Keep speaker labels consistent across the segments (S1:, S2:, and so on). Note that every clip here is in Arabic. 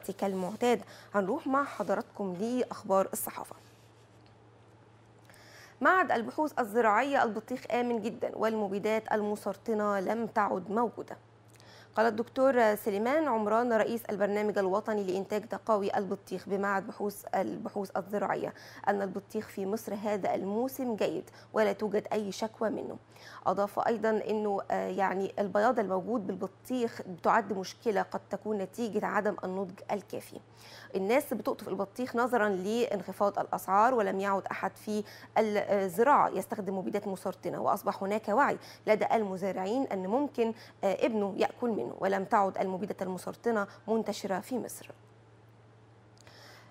S1: دلوقتي كالمعتاد هنروح مع حضراتكم لأخبار الصحافة معد البحوث الزراعية البطيخ آمن جدا والمبيدات المسرطنة لم تعد موجودة قال الدكتور سليمان عمران رئيس البرنامج الوطني لإنتاج تقاوي البطيخ بمعهد بحوث البحوث الزراعية أن البطيخ في مصر هذا الموسم جيد ولا توجد أي شكوى منه أضاف أيضا أنه آه، يعني البياض الموجود بالبطيخ تعد مشكلة قد تكون نتيجة عدم النضج الكافي الناس بتقطف البطيخ نظرا لانخفاض الأسعار ولم يعد أحد في الزراعة يستخدم مبيدات مسرطنة وأصبح هناك وعي لدى المزارعين أن ممكن آه، ابنه يأكل منه ولم تعد المبيدة المسرطنة منتشرة في مصر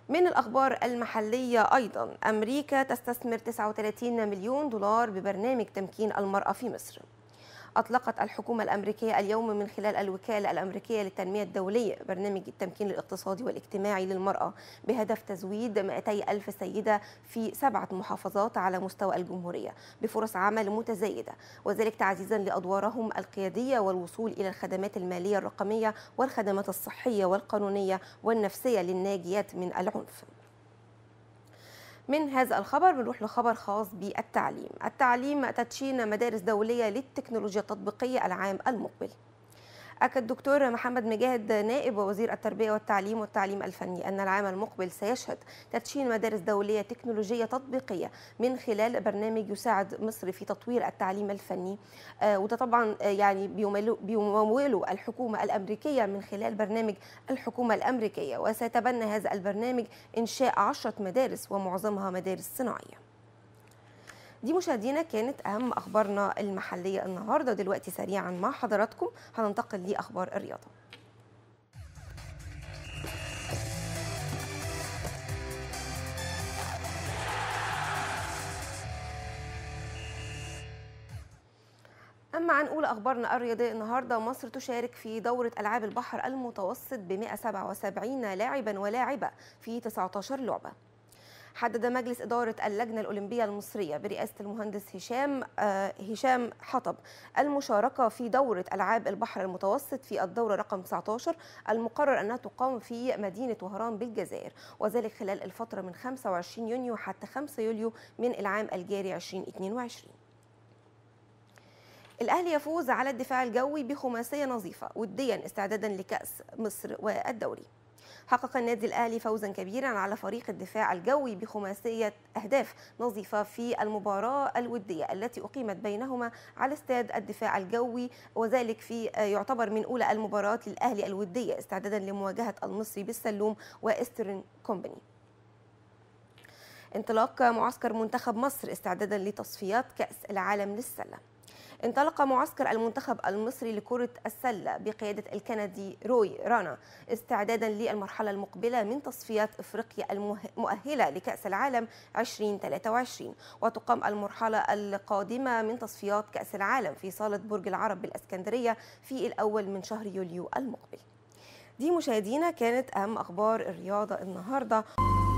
S1: من الأخبار المحلية أيضا أمريكا تستثمر 39 مليون دولار ببرنامج تمكين المرأة في مصر أطلقت الحكومة الأمريكية اليوم من خلال الوكالة الأمريكية للتنمية الدولية برنامج التمكين الاقتصادي والاجتماعي للمرأة بهدف تزويد 200 ألف سيدة في سبعة محافظات على مستوى الجمهورية بفرص عمل متزايدة وذلك تعزيزا لأدوارهم القيادية والوصول إلى الخدمات المالية الرقمية والخدمات الصحية والقانونية والنفسية للناجيات من العنف من هذا الخبر بنروح لخبر خاص بالتعليم التعليم تدشين مدارس دولية للتكنولوجيا التطبيقية العام المقبل أكد دكتور محمد مجاهد نائب وزير التربية والتعليم والتعليم الفني أن العام المقبل سيشهد تدشين مدارس دولية تكنولوجية تطبيقية من خلال برنامج يساعد مصر في تطوير التعليم الفني آه، وده طبعا آه، يعني بيموله الحكومة الأمريكية من خلال برنامج الحكومة الأمريكية وسيتبنى هذا البرنامج إنشاء عشرة مدارس ومعظمها مدارس صناعية دي مشاهدينا كانت أهم أخبارنا المحلية النهاردة دلوقتي سريعا مع حضراتكم هننتقل لأخبار الرياضة أما عن أولى أخبارنا الرياضية النهاردة مصر تشارك في دورة ألعاب البحر المتوسط ب 177 لاعبا ولاعبة في 19 لعبة حدد مجلس إدارة اللجنة الأولمبية المصرية برئاسة المهندس هشام آه، هشام حطب المشاركة في دورة ألعاب البحر المتوسط في الدورة رقم 19 المقرر أنها تقام في مدينة وهران بالجزائر وذلك خلال الفترة من 25 يونيو حتى 5 يوليو من العام الجاري 2022 الاهلي يفوز على الدفاع الجوي بخماسيه نظيفه وديا استعدادا لكاس مصر والدوري حقق النادي الأهلي فوزا كبيرا على فريق الدفاع الجوي بخماسية أهداف نظيفة في المباراة الودية التي أقيمت بينهما على استاد الدفاع الجوي وذلك في يعتبر من أولى المباريات للأهلي الودية استعدادا لمواجهة المصري بالسلوم وإسترن كومباني انطلاق معسكر منتخب مصر استعدادا لتصفيات كأس العالم للسلة انطلق معسكر المنتخب المصري لكرة السلة بقيادة الكندي روي رانا استعدادا للمرحلة المقبلة من تصفيات افريقيا المؤهلة لكأس العالم 2023 وتقام المرحلة القادمة من تصفيات كأس العالم في صالة برج العرب بالاسكندرية في الأول من شهر يوليو المقبل دي مشاهدينا كانت أهم أخبار الرياضة النهارده